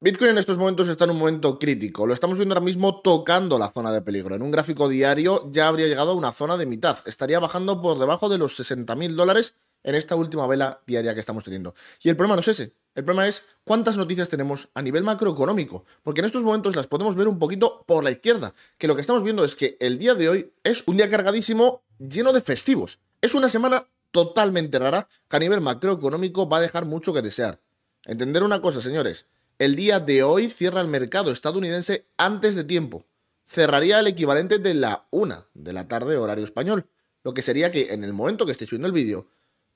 Bitcoin en estos momentos está en un momento crítico. Lo estamos viendo ahora mismo tocando la zona de peligro. En un gráfico diario ya habría llegado a una zona de mitad. Estaría bajando por debajo de los 60.000 dólares en esta última vela diaria que estamos teniendo. Y el problema no es ese. El problema es cuántas noticias tenemos a nivel macroeconómico. Porque en estos momentos las podemos ver un poquito por la izquierda. Que lo que estamos viendo es que el día de hoy es un día cargadísimo lleno de festivos. Es una semana totalmente rara que a nivel macroeconómico va a dejar mucho que desear. Entender una cosa, señores el día de hoy cierra el mercado estadounidense antes de tiempo. Cerraría el equivalente de la una de la tarde horario español, lo que sería que en el momento que estéis viendo el vídeo,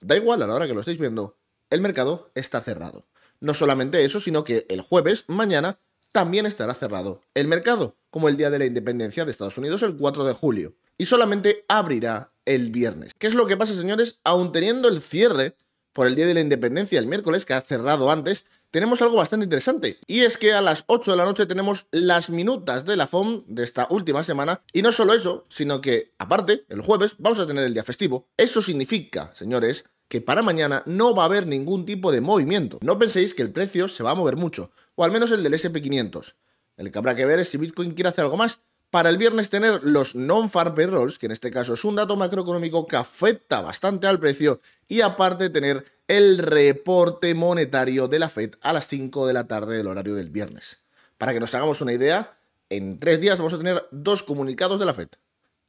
da igual a la hora que lo estéis viendo, el mercado está cerrado. No solamente eso, sino que el jueves, mañana, también estará cerrado el mercado, como el día de la independencia de Estados Unidos, el 4 de julio, y solamente abrirá el viernes. ¿Qué es lo que pasa, señores? Aun teniendo el cierre por el día de la independencia el miércoles, que ha cerrado antes, tenemos algo bastante interesante. Y es que a las 8 de la noche tenemos las minutas de la FOM de esta última semana. Y no solo eso, sino que, aparte, el jueves vamos a tener el día festivo. Eso significa, señores, que para mañana no va a haber ningún tipo de movimiento. No penséis que el precio se va a mover mucho, o al menos el del SP500. El que habrá que ver es si Bitcoin quiere hacer algo más, para el viernes tener los non-farm rolls, que en este caso es un dato macroeconómico que afecta bastante al precio, y aparte tener el reporte monetario de la Fed a las 5 de la tarde del horario del viernes. Para que nos hagamos una idea, en tres días vamos a tener dos comunicados de la Fed.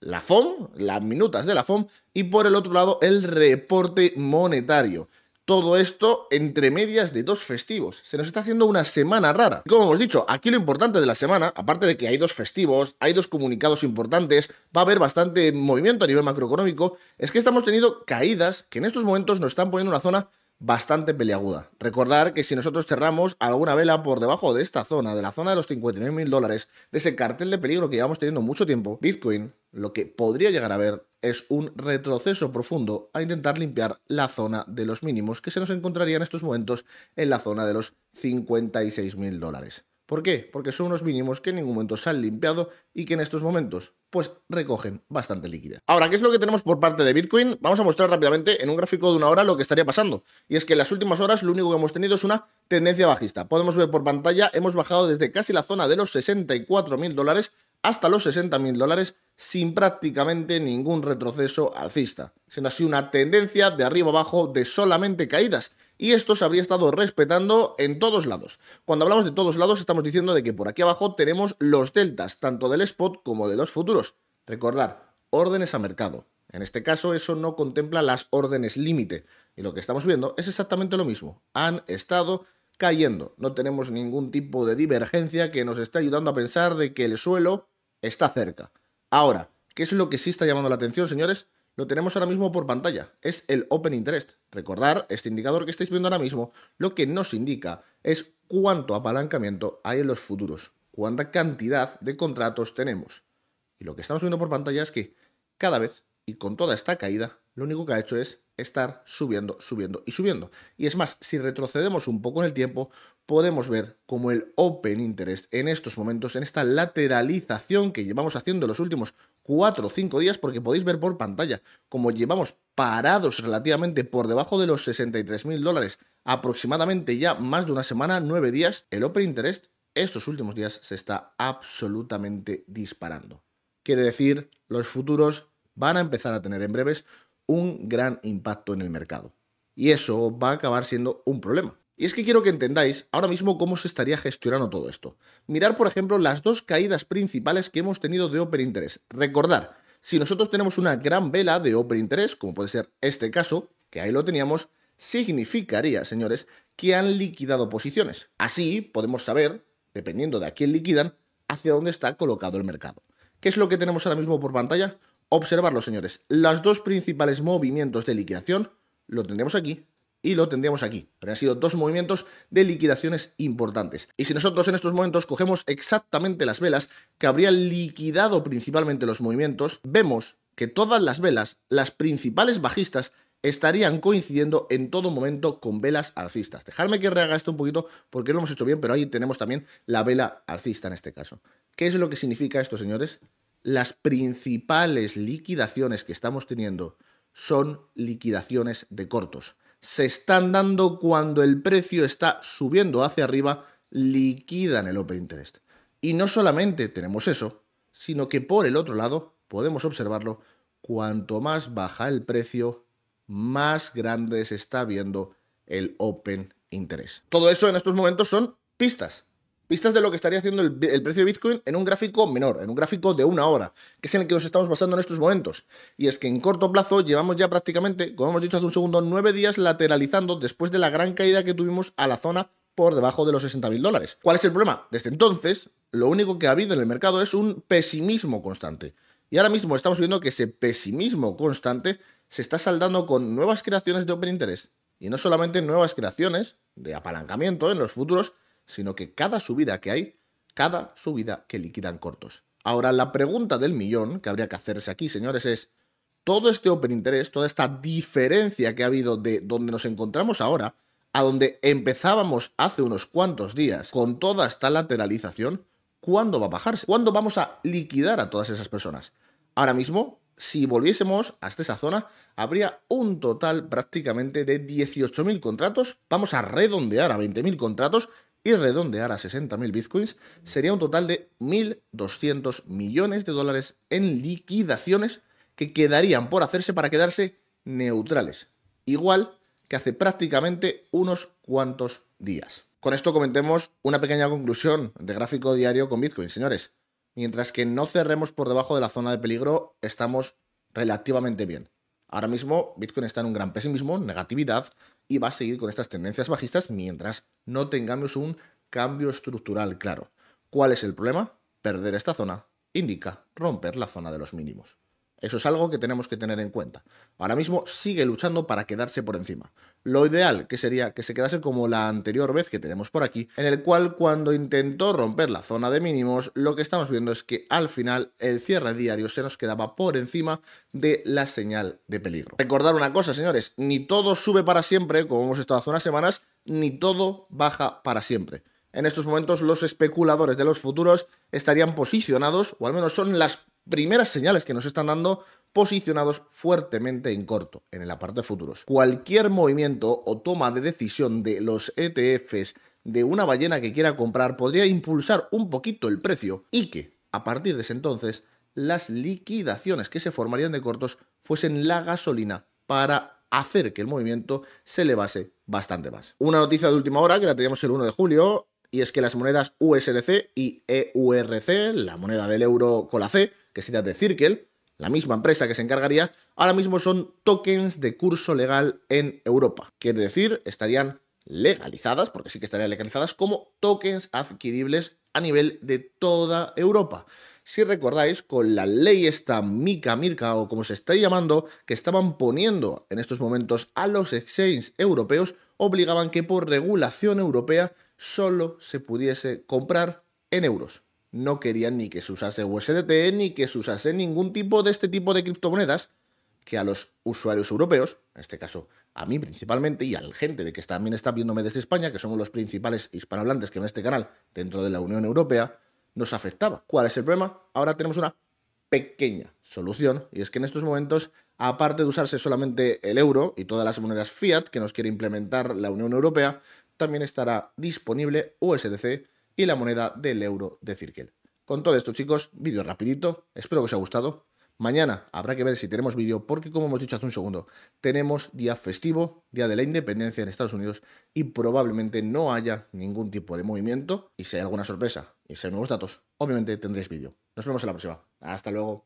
La FOM, las minutas de la FOM y por el otro lado el reporte monetario. Todo esto entre medias de dos festivos. Se nos está haciendo una semana rara. Como hemos dicho, aquí lo importante de la semana, aparte de que hay dos festivos, hay dos comunicados importantes, va a haber bastante movimiento a nivel macroeconómico, es que estamos teniendo caídas que en estos momentos nos están poniendo una zona bastante peleaguda. Recordar que si nosotros cerramos alguna vela por debajo de esta zona, de la zona de los 59 mil dólares, de ese cartel de peligro que llevamos teniendo mucho tiempo, Bitcoin, lo que podría llegar a ver es un retroceso profundo a intentar limpiar la zona de los mínimos que se nos encontraría en estos momentos en la zona de los 56 mil dólares. ¿Por qué? Porque son unos mínimos que en ningún momento se han limpiado y que en estos momentos pues recogen bastante líquida. Ahora, ¿qué es lo que tenemos por parte de Bitcoin? Vamos a mostrar rápidamente en un gráfico de una hora lo que estaría pasando. Y es que en las últimas horas lo único que hemos tenido es una tendencia bajista. Podemos ver por pantalla, hemos bajado desde casi la zona de los 64 mil dólares hasta los 60.000 dólares sin prácticamente ningún retroceso alcista, siendo así una tendencia de arriba abajo de solamente caídas. Y esto se habría estado respetando en todos lados. Cuando hablamos de todos lados estamos diciendo de que por aquí abajo tenemos los deltas, tanto del spot como de los futuros. Recordar, órdenes a mercado. En este caso eso no contempla las órdenes límite. Y lo que estamos viendo es exactamente lo mismo. Han estado cayendo. No tenemos ningún tipo de divergencia que nos esté ayudando a pensar de que el suelo está cerca. Ahora, ¿qué es lo que sí está llamando la atención, señores? Lo tenemos ahora mismo por pantalla, es el Open Interest. Recordar, este indicador que estáis viendo ahora mismo, lo que nos indica es cuánto apalancamiento hay en los futuros, cuánta cantidad de contratos tenemos. Y lo que estamos viendo por pantalla es que cada vez, y con toda esta caída, lo único que ha hecho es estar subiendo, subiendo y subiendo. Y es más, si retrocedemos un poco en el tiempo, podemos ver como el open interest en estos momentos, en esta lateralización que llevamos haciendo los últimos 4 o 5 días, porque podéis ver por pantalla como llevamos parados relativamente por debajo de los 63 mil dólares aproximadamente ya más de una semana, 9 días, el open interest estos últimos días se está absolutamente disparando. Quiere decir, los futuros van a empezar a tener en breves un gran impacto en el mercado. Y eso va a acabar siendo un problema. Y es que quiero que entendáis ahora mismo cómo se estaría gestionando todo esto. Mirar, por ejemplo, las dos caídas principales que hemos tenido de Open Interest. Recordar, si nosotros tenemos una gran vela de Open Interest, como puede ser este caso, que ahí lo teníamos, significaría, señores, que han liquidado posiciones. Así podemos saber, dependiendo de a quién liquidan, hacia dónde está colocado el mercado. ¿Qué es lo que tenemos ahora mismo por pantalla? Observarlo, señores. Las dos principales movimientos de liquidación lo tendríamos aquí y lo tendríamos aquí. Pero han sido dos movimientos de liquidaciones importantes. Y si nosotros en estos momentos cogemos exactamente las velas que habrían liquidado principalmente los movimientos, vemos que todas las velas, las principales bajistas, estarían coincidiendo en todo momento con velas alcistas. Dejadme que rehaga esto un poquito porque lo hemos hecho bien, pero ahí tenemos también la vela alcista en este caso. ¿Qué es lo que significa esto, señores? las principales liquidaciones que estamos teniendo son liquidaciones de cortos. Se están dando cuando el precio está subiendo hacia arriba, liquidan el open interest. Y no solamente tenemos eso, sino que por el otro lado podemos observarlo, cuanto más baja el precio, más grande se está viendo el open interest. Todo eso en estos momentos son pistas Vistas de lo que estaría haciendo el, precio de Bitcoin en un gráfico menor, en un gráfico de una hora, que es en el que nos estamos basando en estos momentos. Y es que en corto plazo llevamos ya prácticamente, como hemos dicho hace un segundo, nueve días lateralizando después de la gran caída que tuvimos a la zona por debajo de los 60 mil dólares. ¿Cuál es el problema? Desde entonces, lo único que ha habido en el mercado es un pesimismo constante. Y ahora mismo estamos viendo que ese pesimismo constante se está saldando con nuevas creaciones de Open Interest. Y no solamente nuevas creaciones de apalancamiento en los futuros, sino que cada subida que hay, cada subida que liquidan cortos. Ahora, la pregunta del millón que habría que hacerse aquí, señores, es, todo este open interés, toda esta diferencia que ha habido de donde nos encontramos ahora, a donde empezábamos hace unos cuantos días, con toda esta lateralización, ¿cuándo va a bajarse? ¿Cuándo vamos a liquidar a todas esas personas? Ahora mismo, si volviésemos hasta esa zona, habría un total prácticamente de 18.000 contratos. Vamos a redondear a 20.000 contratos y redondear a 60.000 bitcoins, sería un total de 1.200 millones de dólares en liquidaciones que quedarían por hacerse para quedarse neutrales, igual que hace prácticamente unos cuantos días. Con esto comentemos una pequeña conclusión de gráfico diario con Bitcoin, señores. Mientras que no cerremos por debajo de la zona de peligro, estamos relativamente bien. Ahora mismo Bitcoin está en un gran pesimismo, negatividad, y va a seguir con estas tendencias bajistas mientras no tengamos un cambio estructural claro. ¿Cuál es el problema? Perder esta zona indica romper la zona de los mínimos. Eso es algo que tenemos que tener en cuenta. Ahora mismo sigue luchando para quedarse por encima. Lo ideal que sería que se quedase como la anterior vez que tenemos por aquí, en el cual cuando intentó romper la zona de mínimos, lo que estamos viendo es que al final el cierre diario se nos quedaba por encima de la señal de peligro. Recordar una cosa, señores, ni todo sube para siempre, como hemos estado hace unas semanas, ni todo baja para siempre. En estos momentos los especuladores de los futuros estarían posicionados, o al menos son las primeras señales que nos están dando posicionados fuertemente en corto en el aparte de futuros. Cualquier movimiento o toma de decisión de los ETFs de una ballena que quiera comprar podría impulsar un poquito el precio y que, a partir de ese entonces, las liquidaciones que se formarían de cortos fuesen la gasolina para hacer que el movimiento se elevase bastante más. Una noticia de última hora que la teníamos el 1 de julio y es que las monedas USDC y EURC, la moneda del euro con la C, que sería de Circle, la misma empresa que se encargaría, ahora mismo son tokens de curso legal en Europa. Quiere decir, estarían legalizadas, porque sí que estarían legalizadas, como tokens adquiribles a nivel de toda Europa. Si recordáis, con la ley esta mica mirca o como se está llamando, que estaban poniendo en estos momentos a los exchanges europeos, obligaban que por regulación europea solo se pudiese comprar en euros. No querían ni que se usase USDT ni que se usase ningún tipo de este tipo de criptomonedas que a los usuarios europeos, en este caso a mí principalmente y a la gente de que también está viéndome desde España, que somos los principales hispanohablantes que en este canal dentro de la Unión Europea, nos afectaba. ¿Cuál es el problema? Ahora tenemos una pequeña solución y es que en estos momentos, aparte de usarse solamente el euro y todas las monedas fiat que nos quiere implementar la Unión Europea, también estará disponible USDC y la moneda del euro de Cirkel. Con todo esto chicos, vídeo rapidito, espero que os haya gustado. Mañana habrá que ver si tenemos vídeo porque como hemos dicho hace un segundo, tenemos día festivo, día de la independencia en Estados Unidos y probablemente no haya ningún tipo de movimiento y si hay alguna sorpresa y si hay nuevos datos, obviamente tendréis vídeo. Nos vemos en la próxima. Hasta luego.